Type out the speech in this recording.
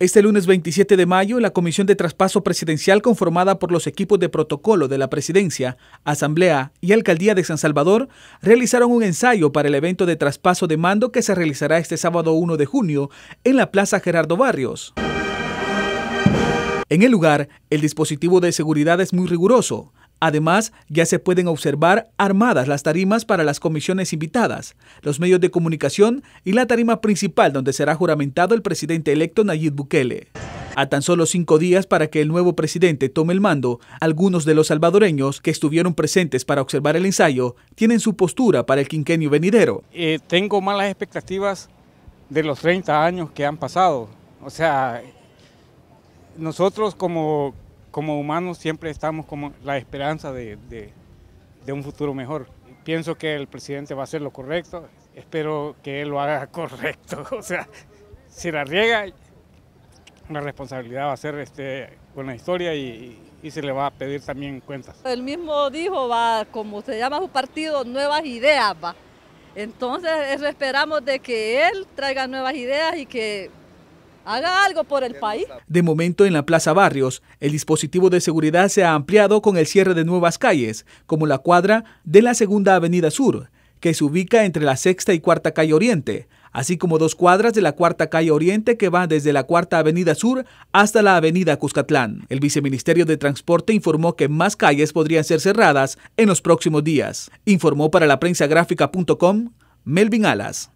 Este lunes 27 de mayo, la Comisión de Traspaso Presidencial conformada por los equipos de protocolo de la Presidencia, Asamblea y Alcaldía de San Salvador realizaron un ensayo para el evento de traspaso de mando que se realizará este sábado 1 de junio en la Plaza Gerardo Barrios. En el lugar, el dispositivo de seguridad es muy riguroso. Además, ya se pueden observar armadas las tarimas para las comisiones invitadas, los medios de comunicación y la tarima principal donde será juramentado el presidente electo Nayib Bukele. A tan solo cinco días para que el nuevo presidente tome el mando, algunos de los salvadoreños que estuvieron presentes para observar el ensayo tienen su postura para el quinquenio venidero. Eh, tengo malas expectativas de los 30 años que han pasado. O sea, nosotros como como humanos siempre estamos como la esperanza de, un futuro mejor. Pienso que el presidente va a hacer lo correcto, espero que él lo haga correcto. O sea, si la riega, la responsabilidad va a ser este, con la historia y, se le va a pedir también cuentas. El mismo dijo, va, como se llama su partido, nuevas ideas, va. Entonces eso esperamos de que él traiga nuevas ideas y que Haga algo por el país. De momento en la Plaza Barrios, el dispositivo de seguridad se ha ampliado con el cierre de nuevas calles, como la cuadra de la Segunda Avenida Sur, que se ubica entre la Sexta y Cuarta Calle Oriente, así como dos cuadras de la Cuarta Calle Oriente que va desde la Cuarta Avenida Sur hasta la Avenida Cuscatlán. El Viceministerio de Transporte informó que más calles podrían ser cerradas en los próximos días. Informó para la prensa Melvin Alas.